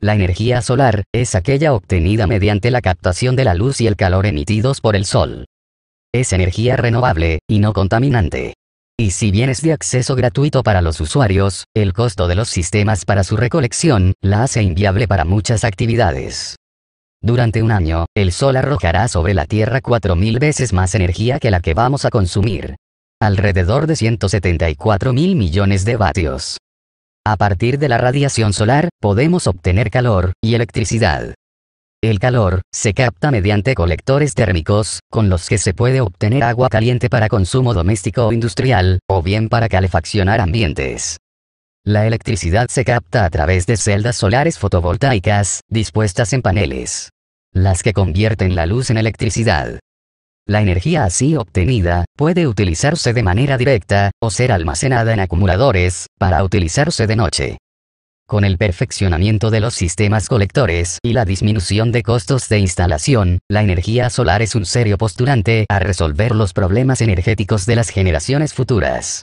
La energía solar es aquella obtenida mediante la captación de la luz y el calor emitidos por el sol. Es energía renovable y no contaminante. Y si bien es de acceso gratuito para los usuarios, el costo de los sistemas para su recolección la hace inviable para muchas actividades. Durante un año, el Sol arrojará sobre la Tierra 4.000 veces más energía que la que vamos a consumir. Alrededor de 174.000 millones de vatios. A partir de la radiación solar, podemos obtener calor y electricidad. El calor se capta mediante colectores térmicos, con los que se puede obtener agua caliente para consumo doméstico o industrial, o bien para calefaccionar ambientes. La electricidad se capta a través de celdas solares fotovoltaicas, dispuestas en paneles. Las que convierten la luz en electricidad. La energía así obtenida, puede utilizarse de manera directa, o ser almacenada en acumuladores, para utilizarse de noche. Con el perfeccionamiento de los sistemas colectores y la disminución de costos de instalación, la energía solar es un serio postulante a resolver los problemas energéticos de las generaciones futuras.